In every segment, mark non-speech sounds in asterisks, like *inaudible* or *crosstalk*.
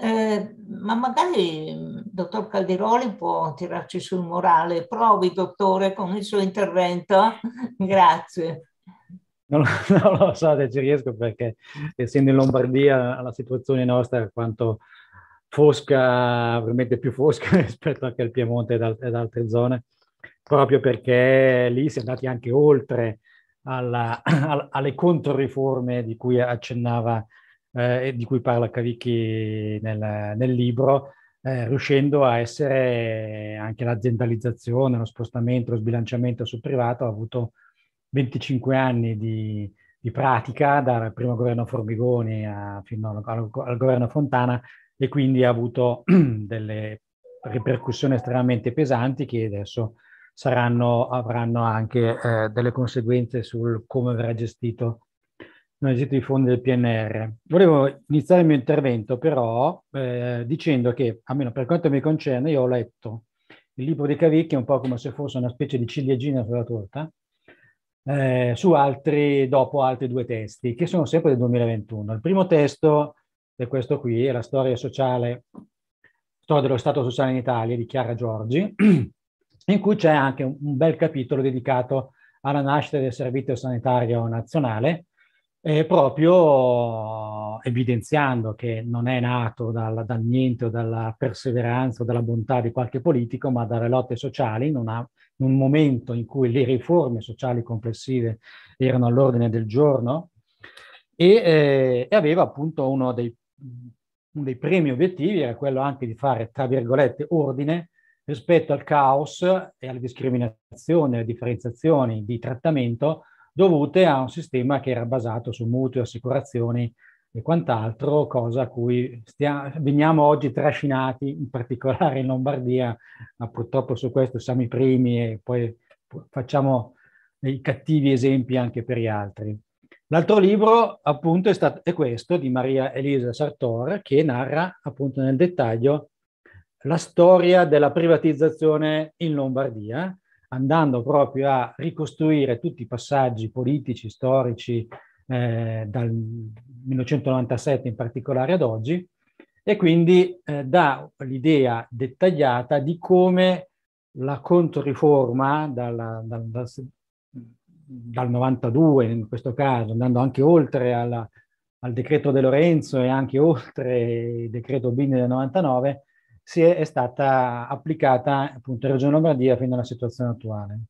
Eh, ma magari il dottor Calderoli può tirarci sul morale. Provi, dottore, con il suo intervento. *laughs* Grazie. Non, *laughs* non, lo so se ci riesco perché essendo in Lombardia la situazione nostra è quanto fosca, ovviamente più fosca *laughs* rispetto anche al Piemonte ed, al, ed altre zone, proprio perché lì si è andati anche oltre alla, *clears throat* alle controriforme di cui accennava eh, di cui parla Cavicchi nel, nel libro, eh, riuscendo a essere anche l'aziendalizzazione, lo spostamento, lo sbilanciamento sul privato, ha avuto 25 anni di, di pratica dal primo governo Formigoni a, fino al, al, al, governo Fontana e quindi ha avuto *clears throat* delle ripercussioni estremamente pesanti che adesso saranno, avranno anche eh, delle conseguenze sul come verrà gestito non esistono i fondi del PNR. Volevo iniziare il mio intervento però eh, dicendo che, almeno per quanto mi concerne, io ho letto il libro di Cavicchi, un po' come se fosse una specie di ciliegina sulla torta, eh, su altri, dopo altri due testi, che sono sempre del 2021. Il primo testo è questo qui, è la storia sociale, storia dello Stato sociale in Italia di Chiara Giorgi, *clears throat* in cui c'è anche un bel capitolo dedicato alla nascita del Servizio Sanitario Nazionale, eh, proprio evidenziando che non è nato dal, dal, niente o dalla perseveranza o dalla bontà di qualche politico, ma dalle lotte sociali in, una, in un momento in cui le riforme sociali complessive erano all'ordine del giorno e, eh, e aveva appunto uno dei, uno dei, primi obiettivi era quello anche di fare, tra virgolette, ordine rispetto al caos e alle discriminazioni, alle differenziazioni di trattamento dovute a un sistema che era basato su mutui, assicurazioni e quant'altro, cosa a cui stia, veniamo oggi trascinati, in particolare in Lombardia, ma purtroppo su questo siamo i primi e poi facciamo dei cattivi esempi anche per gli altri. L'altro libro appunto è, stato, è questo di Maria Elisa Sartor che narra appunto nel dettaglio la storia della privatizzazione in Lombardia, andando proprio a ricostruire tutti i passaggi politici, storici, eh, dal 1997 in particolare ad oggi, e quindi eh, dà l'idea dettagliata di come la controriforma dalla, dal, dal, dal 92, in questo caso, andando anche oltre alla, al decreto De Lorenzo e anche oltre il decreto Bini del 99, si è, è stata applicata appunto in Regione Lombardia fino alla situazione attuale.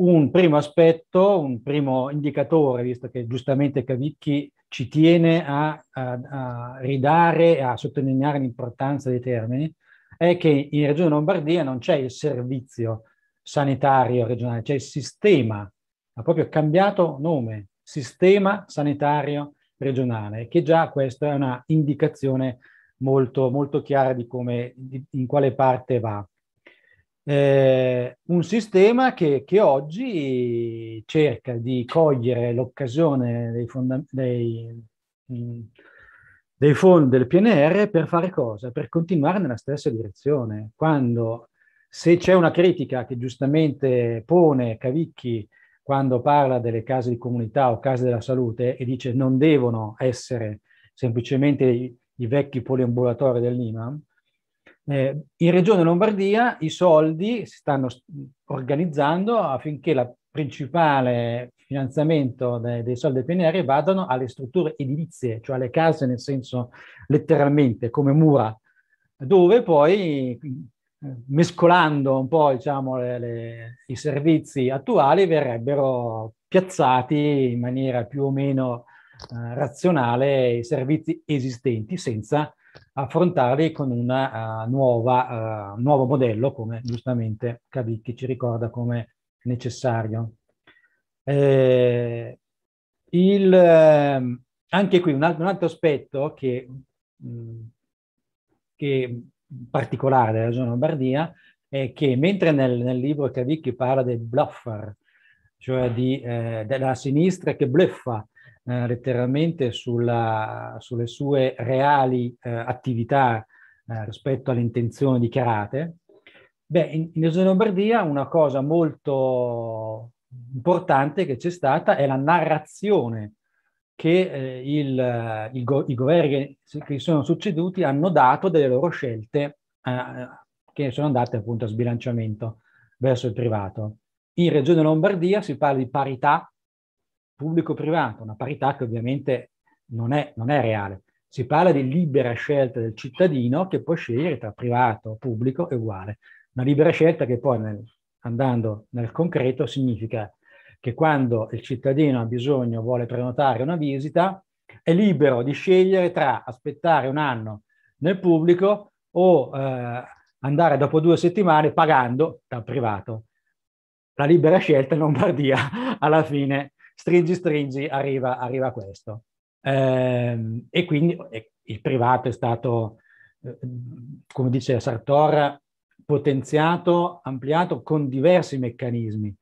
Un primo aspetto, un primo indicatore, visto che giustamente Cavicchi ci tiene a, a, a ridare e a sottolineare l'importanza dei termini, è che in Regione Lombardia non c'è il servizio sanitario regionale, c'è il sistema, ha proprio cambiato nome, sistema sanitario regionale, che già questa è una indicazione molto, molto chiara di come, di, in quale parte va. Eh, un sistema che, che, oggi cerca di cogliere l'occasione dei, fonda- dei, mm, dei fondi del PNR per fare cosa? Per continuare nella stessa direzione. Quando, se c'è una critica che giustamente pone Cavicchi quando parla delle case di comunità o case della salute e dice non devono essere semplicemente i vecchi poliambulatori dell'IMAM, eh, in Regione Lombardia i soldi si stanno organizzando affinché il principale finanziamento dei, dei soldi del PNR vadano alle strutture edilizie, cioè alle case nel senso letteralmente come mura, dove poi eh, mescolando un po' diciamo, le, le, i servizi attuali verrebbero piazzati in maniera più o meno eh, razionale i servizi esistenti senza affrontarli con un uh, uh, nuovo modello, come giustamente Cavicchi ci ricorda come necessario. Eh, il, eh, anche qui un altro, un altro aspetto che, mh, mm, che particolare della regione Lombardia è che mentre nel, nel libro Cavicchi parla del bluffer, cioè di, eh, della sinistra che bluffa, eh, letteralmente sulla, sulle sue reali eh, attività eh, rispetto alle intenzioni dichiarate, beh, in, in Lombardia una cosa molto importante che c'è stata è la narrazione che eh, il, il go, i governi che si sono succeduti hanno dato delle loro scelte eh, che sono andate appunto a sbilanciamento verso il privato. In Regione Lombardia si parla di parità pubblico-privato, una parità che ovviamente non è, non è reale. Si parla di libera scelta del cittadino che può scegliere tra privato, pubblico e uguale. Una libera scelta che poi, nel, andando nel concreto, significa che quando il cittadino ha bisogno, vuole prenotare una visita, è libero di scegliere tra aspettare un anno nel pubblico o eh, andare dopo due settimane pagando dal privato. La libera scelta in Lombardia *laughs* alla fine stringi, stringi, arriva, arriva questo. Eh, e quindi eh, il privato è stato, eh, come dice Sartor, potenziato, ampliato con diversi meccanismi,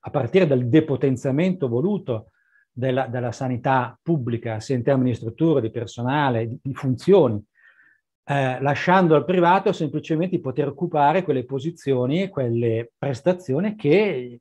a partire dal depotenziamento voluto della, della sanità pubblica, sia in termini di struttura, di personale, di, di funzioni, eh, lasciando al privato semplicemente di poter occupare quelle posizioni e quelle prestazioni che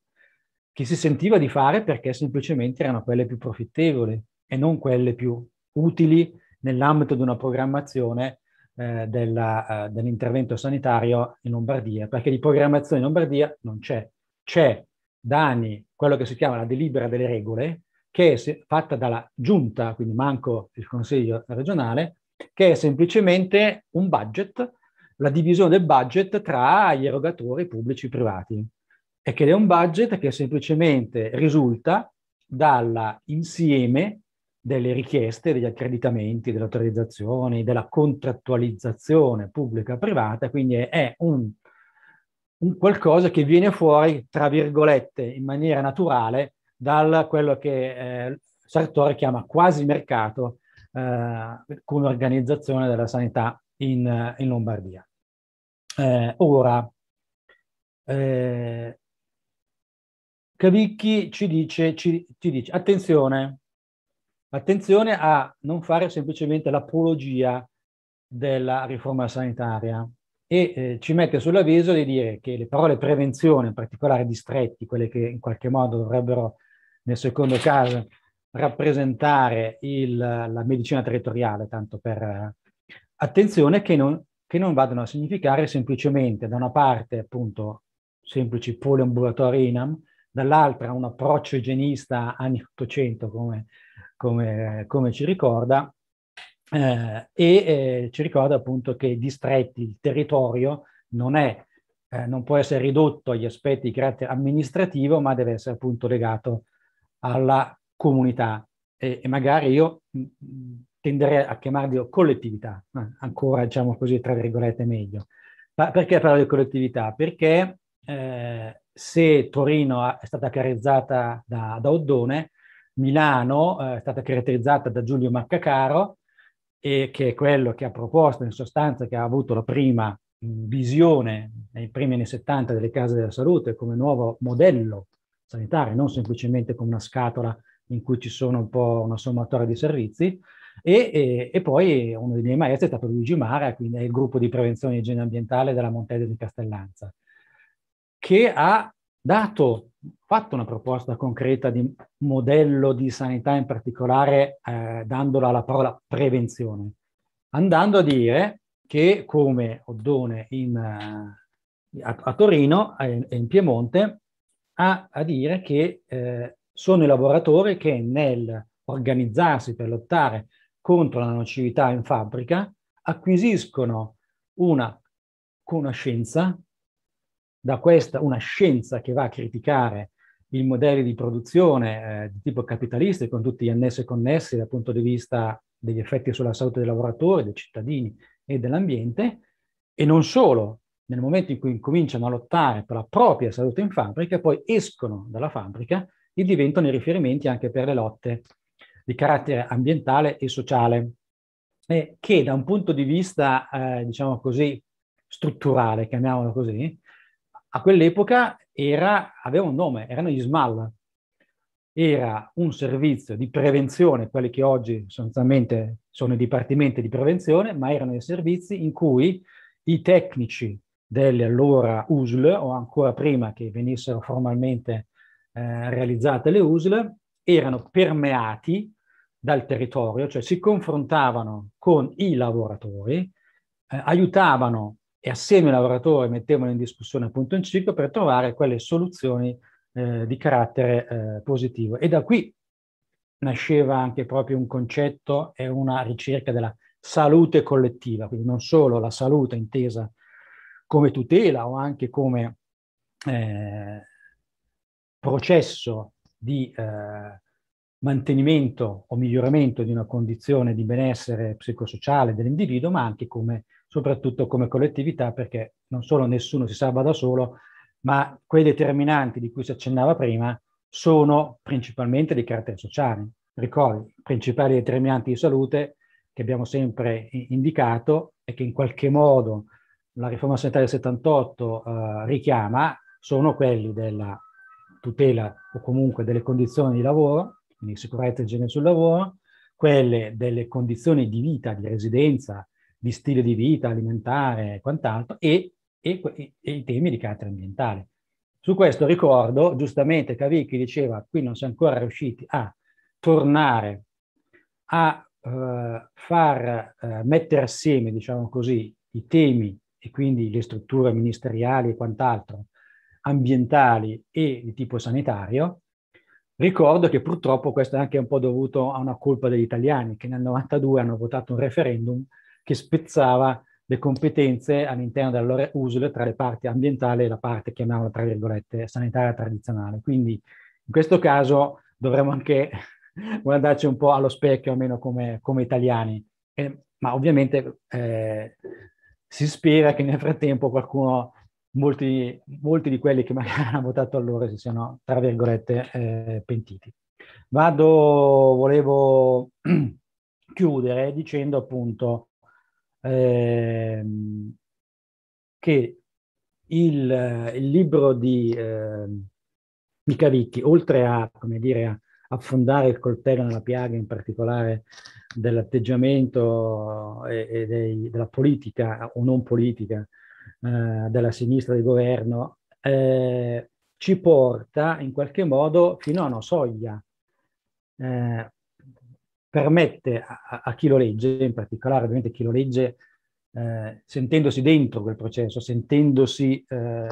che si sentiva di fare perché semplicemente erano quelle più profittevoli e non quelle più utili nell'ambito di una programmazione eh, della, eh, dell'intervento sanitario in Lombardia, perché di programmazione in Lombardia non c'è. C'è da anni quello che si chiama la delibera delle regole, che è fatta dalla giunta, quindi manco il consiglio regionale, che è semplicemente un budget, la divisione del budget tra gli erogatori pubblici e privati è che è un budget che semplicemente risulta dall'insieme delle richieste, degli accreditamenti, delle autorizzazioni, della contrattualizzazione pubblica-privata, quindi è un, un qualcosa che viene fuori, tra virgolette, in maniera naturale, da quello che eh, Sartori chiama quasi mercato eh, come organizzazione della sanità in, in Lombardia. Eh, ora, eh, Cavicchi ci dice, ci, ci dice attenzione, attenzione a non fare semplicemente l'apologia della riforma sanitaria e eh, ci mette sull'avviso di dire che le parole prevenzione, in particolare distretti, quelle che in qualche modo dovrebbero nel secondo caso rappresentare il, la medicina territoriale, tanto per eh, attenzione, che non, che non vadano a significare semplicemente da una parte appunto semplici poliambulatori INAM dall'altra un approccio igienista anni 800, come, come, come ci ricorda, eh, e eh, ci ricorda appunto che distretti, il territorio non è eh, non può essere ridotto agli aspetti di carattere amministrativo, ma deve essere appunto legato alla comunità. E, e magari io mm, tenderei a chiamarlo collettività, ancora diciamo così, tra virgolette, meglio. Pa- perché parlo di collettività? Perché eh, se Torino è stata caratterizzata da, da Oddone, Milano eh, è stata caratterizzata da Giulio Maccacaro, e che è quello che ha proposto in sostanza, che ha avuto la prima visione nei primi anni 70 delle case della salute come nuovo modello sanitario, non semplicemente come una scatola in cui ci sono un po' una sommatoria di servizi. E, e, e poi uno dei miei maestri è stato Luigi Mara, quindi è il gruppo di prevenzione e igiene ambientale della Montese di Castellanza che ha dato, fatto una proposta concreta di modello di sanità, in particolare eh, dandola la parola prevenzione, andando a dire che come Oddone in, eh, a, a, Torino e in Piemonte ha a dire che eh, sono i lavoratori che nel organizzarsi per lottare contro la nocività in fabbrica acquisiscono una conoscenza da questa una scienza che va a criticare i modelli di produzione eh, di tipo capitalista con tutti gli annessi e connessi dal punto di vista degli effetti sulla salute dei lavoratori, dei cittadini e dell'ambiente e non solo, nel momento in cui cominciano a lottare per la propria salute in fabbrica, poi escono dalla fabbrica e diventano i riferimenti anche per le lotte di carattere ambientale e sociale, eh, che da un punto di vista, eh, diciamo così, strutturale, chiamiamolo così, a quell'epoca era, aveva un nome, erano gli SMAL, era un servizio di prevenzione, quelli che oggi sostanzialmente sono i dipartimenti di prevenzione, ma erano i servizi in cui i tecnici delle allora USL, o ancora prima che venissero formalmente eh, realizzate le USL, erano permeati dal territorio, cioè si confrontavano con i lavoratori, eh, aiutavano e assieme ai lavoratori mettevano in discussione appunto un ciclo per trovare quelle soluzioni eh, di carattere eh, positivo. E da qui nasceva anche proprio un concetto e una ricerca della salute collettiva, quindi non solo la salute intesa come tutela o anche come eh, processo di eh, mantenimento o miglioramento di una condizione di benessere psicosociale dell'individuo, ma anche come soprattutto come collettività, perché non solo nessuno si salva da solo, ma quei determinanti di cui si accennava prima sono principalmente di carattere sociale. Ricordi, i principali determinanti di salute che abbiamo sempre indicato e che in qualche modo la riforma sanitaria del 78 eh, richiama sono quelli della tutela o comunque delle condizioni di lavoro, quindi sicurezza e igiene sul lavoro, quelle delle condizioni di vita, di residenza di stile di vita alimentare e quant'altro, e, e, e i temi di carattere ambientale. Su questo ricordo, giustamente Cavicchi diceva, qui non si è ancora riusciti a tornare a eh, far eh, mettere assieme, diciamo così, i temi e quindi le strutture ministeriali e quant'altro, ambientali e di tipo sanitario. Ricordo che purtroppo questo è anche un po' dovuto a una colpa degli italiani che nel 92 hanno votato un referendum che spezzava le competenze all'interno dell'allora USL tra le parti ambientale e la parte, chiamiamola tra virgolette, sanitaria tradizionale. Quindi in questo caso dovremmo anche *laughs* guardarci un po' allo specchio, almeno come, come italiani. E, ma ovviamente eh, si spera che nel frattempo qualcuno, molti, molti, di quelli che magari *laughs* hanno votato allora si siano, tra virgolette, eh, pentiti. Vado, volevo *clears throat* chiudere dicendo appunto ehm, che il, eh, il, libro di, eh, di Cavicchi, oltre a, come dire, a affondare il coltello nella piaga, in particolare dell'atteggiamento e, eh, e dei, della politica o non politica eh, della sinistra di governo, eh, ci porta in qualche modo fino a una soglia. Eh, permette a, a, chi lo legge, in particolare ovviamente chi lo legge eh, sentendosi dentro quel processo, sentendosi, eh,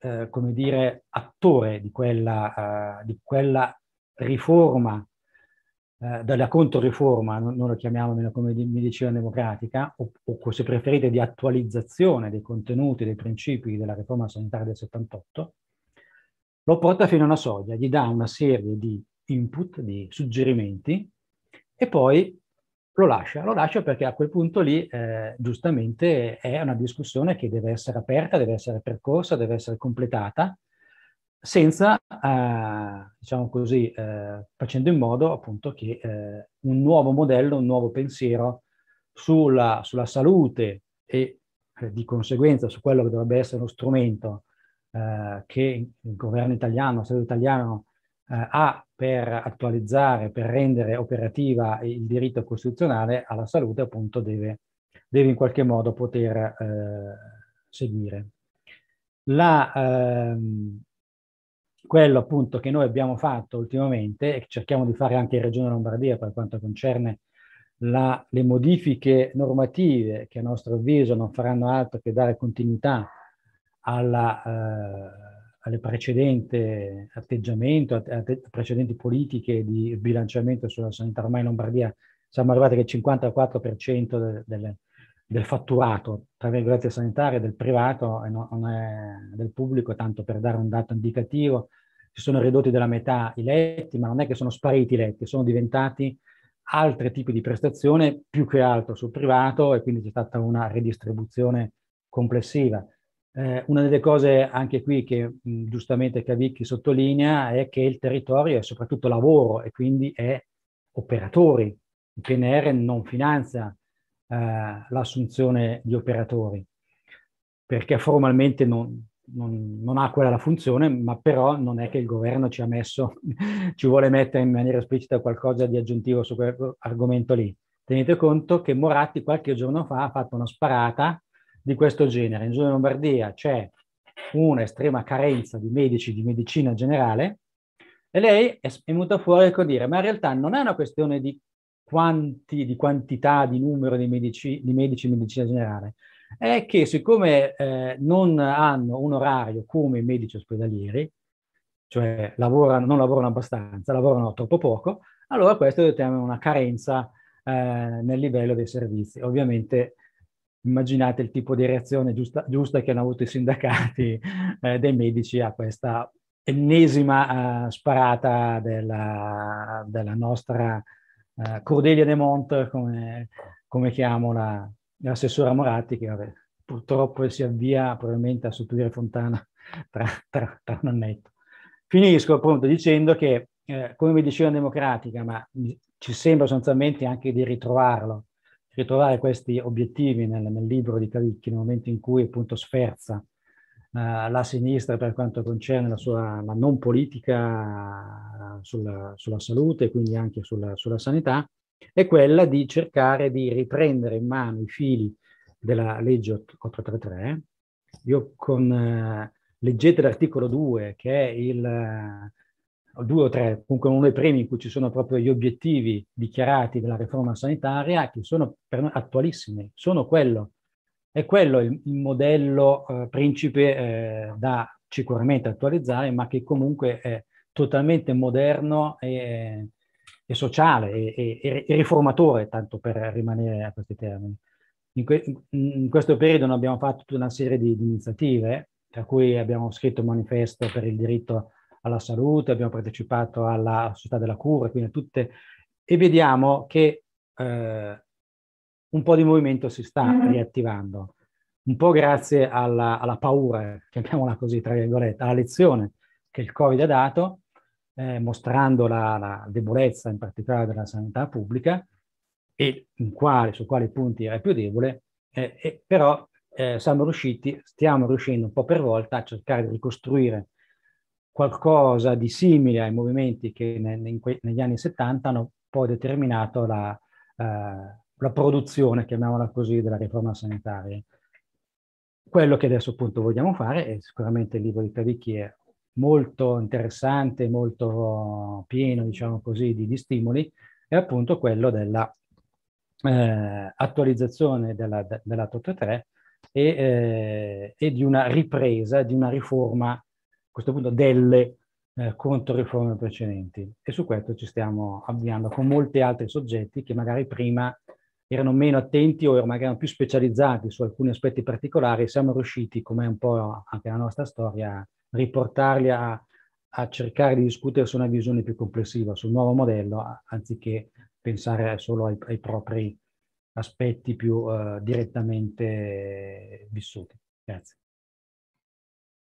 eh, come dire, attore di quella, eh, di quella riforma, eh, della controriforma, non, non lo chiamiamo meno come di, medicina democratica, o, o, se preferite di attualizzazione dei contenuti, dei principi della riforma sanitaria del 78, lo porta fino a una soglia, gli dà una serie di input, di suggerimenti, e poi lo lascia, lo lascia perché a quel punto lì eh, giustamente è una discussione che deve essere aperta, deve essere percorsa, deve essere completata, senza, eh, diciamo così, eh, facendo in modo appunto che eh, un nuovo modello, un nuovo pensiero sulla, sulla salute e eh, di conseguenza su quello che dovrebbe essere lo strumento eh, che il governo italiano, lo Stato italiano eh, ha per attualizzare, per rendere operativa il diritto costituzionale alla salute, appunto deve, deve in qualche modo poter eh, seguire. La, ehm, quello appunto che noi abbiamo fatto ultimamente e che cerchiamo di fare anche in Regione Lombardia per quanto concerne la, le modifiche normative che a nostro avviso non faranno altro che dare continuità alla... Eh, alle precedente atteggiamento, a, precedenti politiche di bilanciamento sulla sanità. Ormai in Lombardia siamo arrivati che il 54% del, del, fatturato, tra virgolette, sanitario, del privato e è del pubblico, tanto per dare un dato indicativo, si sono ridotti della metà i letti, ma non è che sono spariti i letti, sono diventati altri tipi di prestazione più che altro sul privato e quindi c'è stata una redistribuzione complessiva. Eh, una delle cose anche qui che mh, giustamente Cavicchi sottolinea è che il territorio è soprattutto lavoro e quindi è operatori. Il PNR non finanzia eh, l'assunzione di operatori perché formalmente non, non, non, ha quella la funzione, ma però non è che il governo ci ha messo, *laughs* ci vuole mettere in maniera esplicita qualcosa di aggiuntivo su quell'argomento lì. Tenete conto che Moratti qualche giorno fa ha fatto una sparata di questo genere. In Giulia Lombardia c'è un'estrema carenza di medici di medicina generale e lei è venuta fuori con dire, ma in realtà non è una questione di quanti, di quantità, di numero di medici, di medici in medicina generale, è che siccome eh, non hanno un orario come i medici ospedalieri, cioè lavorano, non lavorano abbastanza, lavorano troppo poco, allora questo determina una carenza eh, nel livello dei servizi. Ovviamente immaginate il tipo di reazione giusta, giusta che hanno avuto i sindacati *laughs* eh, dei medici a questa ennesima eh, sparata della, della nostra eh, Cordelia De Mont, come, come chiamo la, l'assessora Moratti, che vabbè, purtroppo si avvia probabilmente a sostituire Fontana *laughs* tra, tra, tra, un annetto. Finisco appunto dicendo che, eh, come medicina Democratica, ma ci sembra sostanzialmente anche di ritrovarlo, ritrovare questi obiettivi nel, nel libro di Cavicchi, nel momento in cui appunto sferza Uh, la sinistra per quanto concerne la sua la non politica eh, sulla, sulla salute e quindi anche sulla, sulla, sanità, è quella di cercare di riprendere in mano i fili della legge 833. Io con, uh, leggete l'articolo 2 che è il, due o tre, comunque uno dei primi in cui ci sono proprio gli obiettivi dichiarati della riforma sanitaria, che sono per noi attualissimi, sono quello. È quello il, il modello eh, principe eh, da sicuramente attualizzare, ma che comunque è totalmente moderno e, e sociale e, e, e, riformatore, tanto per rimanere a questi termini. In, que, in questo periodo noi abbiamo fatto tutta una serie di, di iniziative, tra cui abbiamo scritto il manifesto per il diritto a alla salute, abbiamo partecipato alla società della cura, quindi a tutte, e vediamo che eh, un po' di movimento si sta mm-hmm. riattivando, un po' grazie alla, alla paura, chiamiamola così, tra virgolette, alla lezione che il Covid ha dato, eh, mostrando la, la, debolezza in particolare della sanità pubblica e quale, su quali punti era più debole, eh, però eh, siamo riusciti, stiamo riuscendo un po' per volta a cercare di ricostruire qualcosa di simile ai movimenti che ne, ne, que, negli anni 70 hanno poi determinato la, eh, la, produzione, chiamiamola così, della riforma sanitaria. Quello che adesso appunto vogliamo fare è sicuramente il libro di Cavicchi è molto interessante, molto pieno, diciamo così, di, di stimoli, è appunto quello della eh, attualizzazione della, dell'atto 3 e, eh, e di una ripresa, di una riforma questo punto delle eh, controriforme precedenti. E su questo ci stiamo avviando con molti altri soggetti che magari prima erano meno attenti o magari erano più specializzati su alcuni aspetti particolari, siamo riusciti, come è un po' anche la nostra storia, a riportarli a, a cercare di discutere su una visione più complessiva, sul nuovo modello, anziché pensare solo ai, ai propri aspetti più uh, direttamente vissuti. Grazie.